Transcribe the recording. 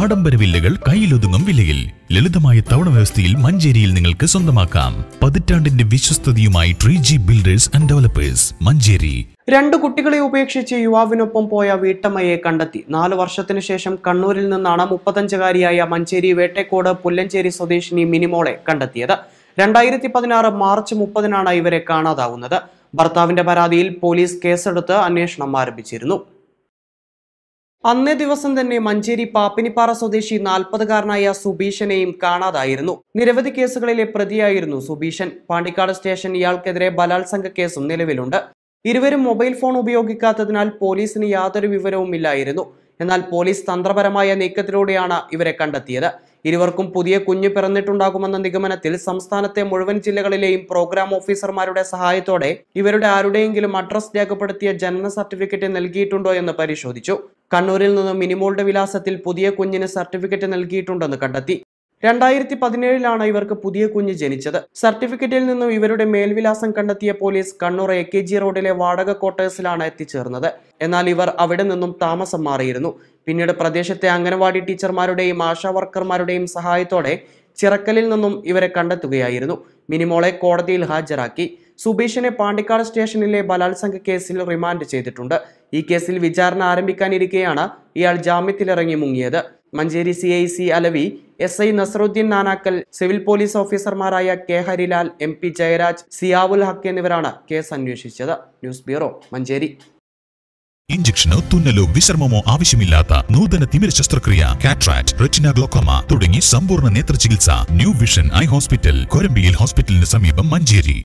ആഡംബര വില്ലകൾ കയ്യിലൊതുങ്ങും വിലയിൽ ലളിതമായ തവണ വ്യവസ്ഥയിൽ മഞ്ചേരിയിൽ നിങ്ങൾക്ക് സ്വന്തമാക്കാം പതിറ്റാണ്ടിന്റെ വിശ്വസ്തയുമായി tree G builders and developers Manjeri രണ്ടു കുട്ടികളെ ഉപേക്ഷിച്ച് യുവാവിനൊപ്പം പോയ വീട്ടമ്മയെ കണ്ടെത്തി നാലു വർഷത്തിനു ശേഷം കണ്ണൂരിൽ നിന്നാണ് മുപ്പത്തഞ്ചുകാരിയായ മഞ്ചേരി വേട്ടേക്കോട് പുല്ലഞ്ചേരി സ്വദേശിനി മിനിമോളെ കണ്ടെത്തിയത് രണ്ടായിരത്തി പതിനാറ് മാർച്ച് മുപ്പതിനാണ് ഇവരെ കാണാതാവുന്നത് ഭർത്താവിന്റെ പരാതിയിൽ പോലീസ് കേസെടുത്ത് അന്വേഷണം ആരംഭിച്ചിരുന്നു അന്നേ ദിവസം തന്നെ മഞ്ചേരി പാപ്പിനിപ്പാറ സ്വദേശി നാൽപ്പതുകാരനായ സുബീഷനെയും കാണാതായിരുന്നു നിരവധി കേസുകളിലെ പ്രതിയായിരുന്നു സുബീഷൻ പാണ്ടിക്കാട് സ്റ്റേഷൻ ഇയാൾക്കെതിരെ ബലാത്സംഗ കേസും നിലവിലുണ്ട് ഇരുവരും മൊബൈൽ ഫോൺ ഉപയോഗിക്കാത്തതിനാൽ പോലീസിന് യാതൊരു വിവരവും എന്നാൽ പോലീസ് തന്ത്രപരമായ നീക്കത്തിലൂടെയാണ് ഇവരെ കണ്ടെത്തിയത് ഇരുവർക്കും പുതിയ കുഞ്ഞു പിറന്നിട്ടുണ്ടാകുമെന്ന നിഗമനത്തിൽ സംസ്ഥാനത്തെ മുഴുവൻ ജില്ലകളിലെയും പ്രോഗ്രാം ഓഫീസർമാരുടെ സഹായത്തോടെ ഇവരുടെ ആരുടെയെങ്കിലും അഡ്രസ് രേഖപ്പെടുത്തിയ ജനന സർട്ടിഫിക്കറ്റ് നൽകിയിട്ടുണ്ടോ എന്ന് പരിശോധിച്ചു കണ്ണൂരിൽ നിന്നും മിനിമോളുടെ വിലാസത്തിൽ പുതിയ കുഞ്ഞിന് സർട്ടിഫിക്കറ്റ് നൽകിയിട്ടുണ്ടെന്ന് കണ്ടെത്തി രണ്ടായിരത്തി പതിനേഴിലാണ് ഇവർക്ക് പുതിയ കുഞ്ഞ് ജനിച്ചത് സർട്ടിഫിക്കറ്റിൽ നിന്നും ഇവരുടെ മേൽവിലാസം കണ്ടെത്തിയ police Kannur A K G റോഡിലെ വാടക ക്വാർട്ടേഴ്സിലാണ് എത്തിച്ചേർന്നത് എന്നാൽ ഇവർ അവിടെ നിന്നും താമസം മാറിയിരുന്നു പിന്നീട് പ്രദേശത്തെ അംഗനവാടി ടീച്ചർമാരുടെയും ആശാ വർക്കർമാരുടെയും സഹായത്തോടെ ചിറക്കലിൽ നിന്നും ഇവരെ കണ്ടെത്തുകയായിരുന്നു മിനിമോളെ കോടതിയിൽ ഹാജരാക്കി സുബീഷിനെ പാണ്ടിക്കാട് സ്റ്റേഷനിലെ ബലാത്സംഗ കേസിൽ റിമാൻഡ് ചെയ്തിട്ടുണ്ട് ഈ കേസിൽ വിചാരണ ആരംഭിക്കാനിരിക്കെയാണ് ഇയാൾ ജാമ്യത്തിലിറങ്ങി മുങ്ങിയത് Manjeri C I C Alavi S I Nasaruddin Nanakkal civil police ഓഫീസർമാരായ K Harilal M P Jayaraj Ziyavul Haq എന്നിവരാണ് കേസ് അന്വേഷിച്ചത് ന്യൂസ് ബ്യൂറോ മഞ്ചേരി ഇഞ്ചക്ഷനോ തുന്നലോ വിശ്രമമോ ആവശ്യമില്ലാത്ത നൂതന തിമിര ശസ്ത്രക്രിയ കാട്രാക്ട് റെറ്റിന ഗ്ലോക്കോമ തുടങ്ങി സമ്പൂർണ്ണ നേത്ര ചികിത്സ ന്യൂ വിഷൻ ഐ ഹോസ്പിറ്റൽ കൊരമ്പിയിൽ ഹോസ്പിറ്റലിന് സമീപം മഞ്ചേരി